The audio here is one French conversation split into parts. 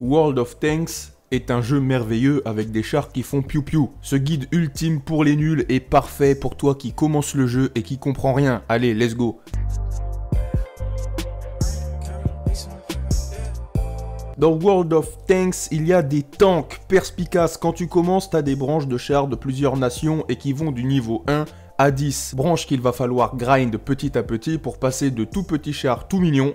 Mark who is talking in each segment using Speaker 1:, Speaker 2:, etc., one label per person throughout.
Speaker 1: World of Tanks est un jeu merveilleux avec des chars qui font piou piou. Ce guide ultime pour les nuls est parfait pour toi qui commence le jeu et qui comprend rien. Allez, let's go. Dans World of Tanks, il y a des tanks perspicaces. Quand tu commences, t'as des branches de chars de plusieurs nations et qui vont du niveau 1 à 10. Branches qu'il va falloir grind petit à petit pour passer de tout petit chars tout mignon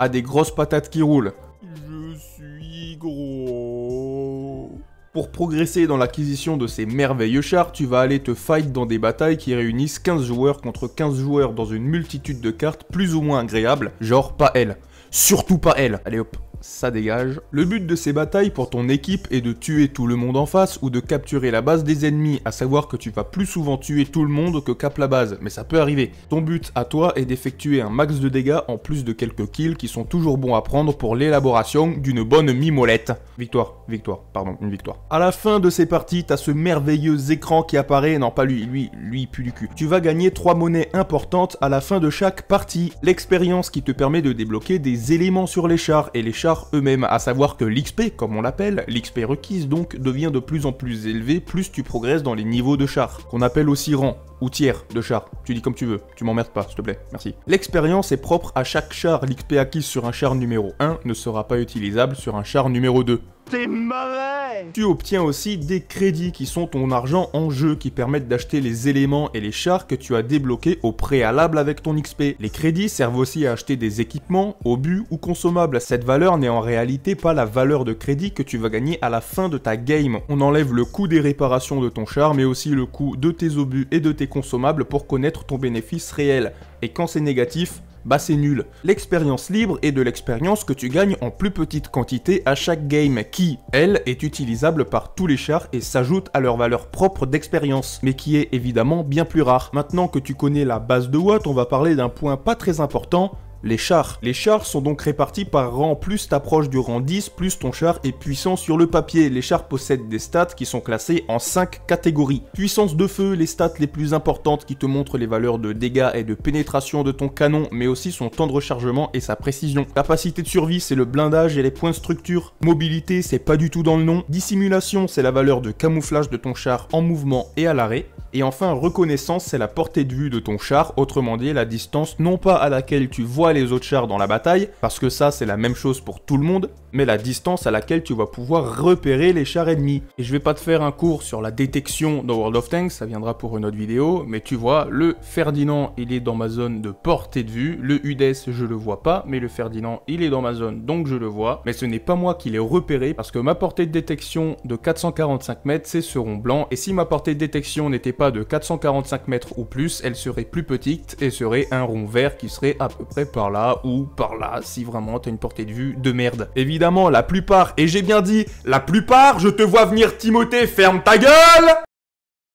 Speaker 1: à des grosses patates qui roulent. Je suis gros. Pour progresser dans l'acquisition de ces merveilleux chars, tu vas aller te fight dans des batailles qui réunissent 15 joueurs contre 15 joueurs dans une multitude de cartes plus ou moins agréables, genre pas elle. Surtout pas elle. Allez hop ça dégage. Le but de ces batailles pour ton équipe est de tuer tout le monde en face ou de capturer la base des ennemis, à savoir que tu vas plus souvent tuer tout le monde que cap la base, mais ça peut arriver. Ton but à toi est d'effectuer un max de dégâts en plus de quelques kills qui sont toujours bons à prendre pour l'élaboration d'une bonne mimolette. Victoire, victoire, pardon, une victoire. À la fin de ces parties, t'as ce merveilleux écran qui apparaît, non pas lui, lui, lui pue du cul. Tu vas gagner 3 monnaies importantes à la fin de chaque partie, l'expérience qui te permet de débloquer des éléments sur les chars, et les chars eux-mêmes, à savoir que l'XP, comme on l'appelle, l'XP requise donc, devient de plus en plus élevé plus tu progresses dans les niveaux de char, qu'on appelle aussi rang ou tiers de char. Tu dis comme tu veux, tu m'emmerdes pas, s'il te plaît, merci. L'expérience est propre à chaque char. L'XP acquis sur un char numéro 1 ne sera pas utilisable sur un char numéro 2. T'es mauvais Tu obtiens aussi des crédits qui sont ton argent en jeu, qui permettent d'acheter les éléments et les chars que tu as débloqués au préalable avec ton XP. Les crédits servent aussi à acheter des équipements, obus ou consommables. Cette valeur n'est en réalité pas la valeur de crédit que tu vas gagner à la fin de ta game. On enlève le coût des réparations de ton char, mais aussi le coût de tes obus et de tes consommable pour connaître ton bénéfice réel. Et quand c'est négatif, bah c'est nul. L'expérience libre est de l'expérience que tu gagnes en plus petite quantité à chaque game, qui, elle, est utilisable par tous les chars et s'ajoute à leur valeur propre d'expérience, mais qui est évidemment bien plus rare. Maintenant que tu connais la base de Watt, on va parler d'un point pas très important, les chars. Les chars sont donc répartis par rang, plus t'approches du rang 10, plus ton char est puissant sur le papier. Les chars possèdent des stats qui sont classés en 5 catégories. Puissance de feu, les stats les plus importantes qui te montrent les valeurs de dégâts et de pénétration de ton canon, mais aussi son temps de rechargement et sa précision. Capacité de survie, c'est le blindage et les points de structure. Mobilité, c'est pas du tout dans le nom. Dissimulation, c'est la valeur de camouflage de ton char en mouvement et à l'arrêt. Et enfin, reconnaissance, c'est la portée de vue de ton char, autrement dit la distance non pas à laquelle tu vois les autres chars dans la bataille, parce que ça c'est la même chose pour tout le monde, mais la distance à laquelle tu vas pouvoir repérer les chars ennemis. Et je vais pas te faire un cours sur la détection dans World of Tanks, ça viendra pour une autre vidéo, mais tu vois, le Ferdinand, il est dans ma zone de portée de vue, le UDES je le vois pas, mais le Ferdinand, il est dans ma zone, donc je le vois, mais ce n'est pas moi qui l'ai repéré, parce que ma portée de détection de 445 mètres, c'est ce rond blanc, et si ma portée de détection n'était pas de 445 mètres ou plus, elle serait plus petite et serait un rond vert qui serait à peu près par là ou par là si vraiment t'as une portée de vue de merde. Évidemment, la plupart, et j'ai bien dit, la plupart, je te vois venir Timothée, ferme ta gueule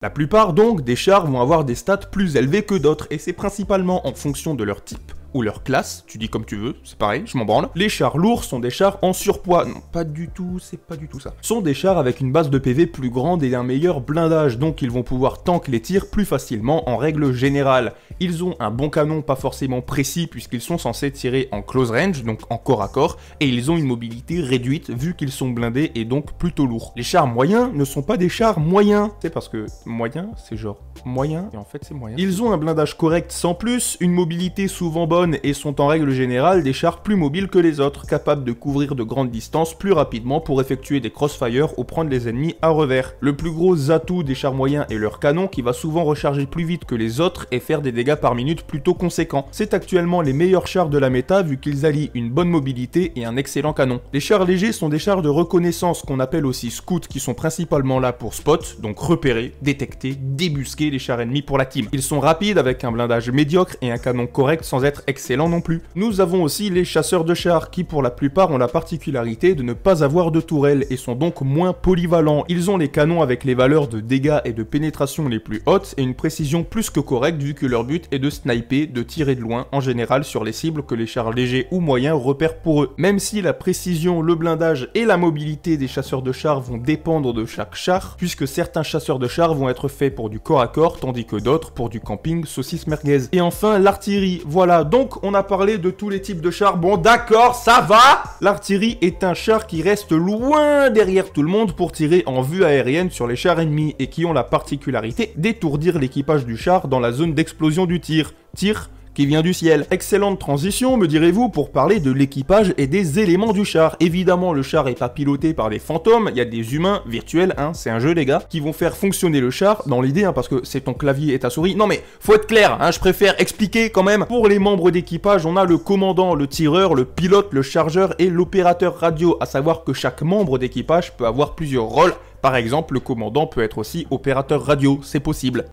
Speaker 1: la plupart donc des chars vont avoir des stats plus élevés que d'autres et c'est principalement en fonction de leur type ou leur classe, tu dis comme tu veux, c'est pareil, je m'en branle. Les chars lourds sont des chars en surpoids, non pas du tout, c'est pas du tout ça. Sont des chars avec une base de PV plus grande et un meilleur blindage, donc ils vont pouvoir tank les tirs plus facilement en règle générale. Ils ont un bon canon pas forcément précis puisqu'ils sont censés tirer en close range, donc en corps à corps, et ils ont une mobilité réduite vu qu'ils sont blindés et donc plutôt lourds. Les chars moyens ne sont pas des chars moyens, c'est parce que moyen c'est genre moyen et en fait c'est moyen. Ils ont un blindage correct sans plus, une mobilité souvent bonne et sont en règle générale des chars plus mobiles que les autres, capables de couvrir de grandes distances plus rapidement pour effectuer des crossfire ou prendre les ennemis à revers. Le plus gros atout des chars moyens est leur canon qui va souvent recharger plus vite que les autres et faire des dégâts par minute plutôt conséquents. C'est actuellement les meilleurs chars de la méta vu qu'ils allient une bonne mobilité et un excellent canon. Les chars légers sont des chars de reconnaissance qu'on appelle aussi scouts qui sont principalement là pour spot, donc repérer, détecter, débusquer les chars ennemis pour la team. Ils sont rapides avec un blindage médiocre et un canon correct sans être excellent non plus. Nous avons aussi les chasseurs de chars qui pour la plupart ont la particularité de ne pas avoir de tourelle et sont donc moins polyvalents. Ils ont les canons avec les valeurs de dégâts et de pénétration les plus hautes et une précision plus que correcte vu que leur but est de sniper, de tirer de loin en général sur les cibles que les chars légers ou moyens repèrent pour eux. Même si la précision, le blindage et la mobilité des chasseurs de chars vont dépendre de chaque char, puisque certains chasseurs de chars vont être faits pour du corps à corps tandis que d'autres pour du camping saucisse merguez. Et enfin l'artillerie, voilà donc, on a parlé de tous les types de chars. Bon, d'accord, ça va L'artillerie est un char qui reste loin derrière tout le monde pour tirer en vue aérienne sur les chars ennemis et qui ont la particularité d'étourdir l'équipage du char dans la zone d'explosion du tir. Tir qui vient du ciel. Excellente transition, me direz-vous, pour parler de l'équipage et des éléments du char. Évidemment, le char n'est pas piloté par des fantômes, il y a des humains virtuels, hein, c'est un jeu les gars, qui vont faire fonctionner le char, dans l'idée, hein, parce que c'est ton clavier et ta souris. Non mais, faut être clair, hein, je préfère expliquer quand même. Pour les membres d'équipage, on a le commandant, le tireur, le pilote, le chargeur et l'opérateur radio, à savoir que chaque membre d'équipage peut avoir plusieurs rôles. Par exemple, le commandant peut être aussi opérateur radio, c'est possible.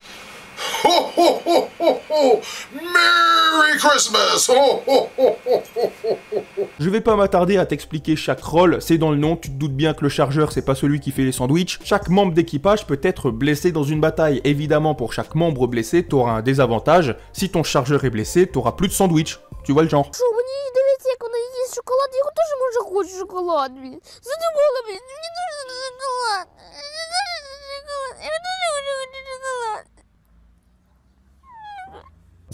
Speaker 1: Ho, ho, ho, ho, ho. Merry Christmas. Je vais pas m'attarder à t'expliquer chaque rôle, c'est dans le nom, tu te doutes bien que le chargeur c'est pas celui qui fait les sandwichs. Chaque membre d'équipage peut être blessé dans une bataille. Évidemment, pour chaque membre blessé, t'auras un désavantage. Si ton chargeur est blessé, t'auras plus de sandwich. Tu vois le genre.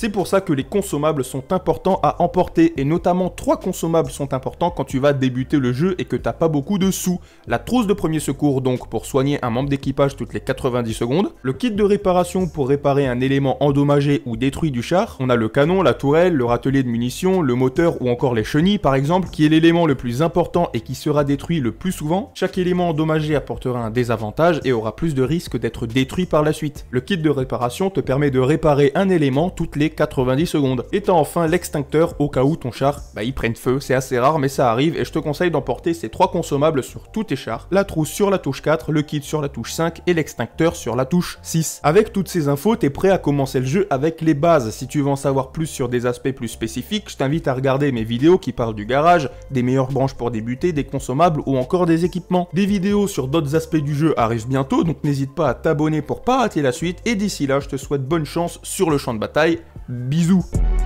Speaker 1: C'est pour ça que les consommables sont importants à emporter et notamment trois consommables sont importants quand tu vas débuter le jeu et que t'as pas beaucoup de sous. La trousse de premier secours donc pour soigner un membre d'équipage toutes les 90 secondes, le kit de réparation pour réparer un élément endommagé ou détruit du char, on a le canon, la tourelle, le râtelier de munitions, le moteur ou encore les chenilles par exemple qui est l'élément le plus important et qui sera détruit le plus souvent. Chaque élément endommagé apportera un désavantage et aura plus de risques d'être détruit par la suite. Le kit de réparation te permet de réparer un élément toutes les 90 secondes. Et t'as enfin l'extincteur au cas où ton char, bah il prenne feu, c'est assez rare mais ça arrive et je te conseille d'emporter ces trois consommables sur tous tes chars, la trousse sur la touche 4, le kit sur la touche 5 et l'extincteur sur la touche 6. Avec toutes ces infos, t'es prêt à commencer le jeu avec les bases. Si tu veux en savoir plus sur des aspects plus spécifiques, je t'invite à regarder mes vidéos qui parlent du garage, des meilleures branches pour débuter, des consommables ou encore des équipements. Des vidéos sur d'autres aspects du jeu arrivent bientôt, donc n'hésite pas à t'abonner pour pas rater la suite et d'ici là, je te souhaite bonne chance sur le champ de bataille Bisous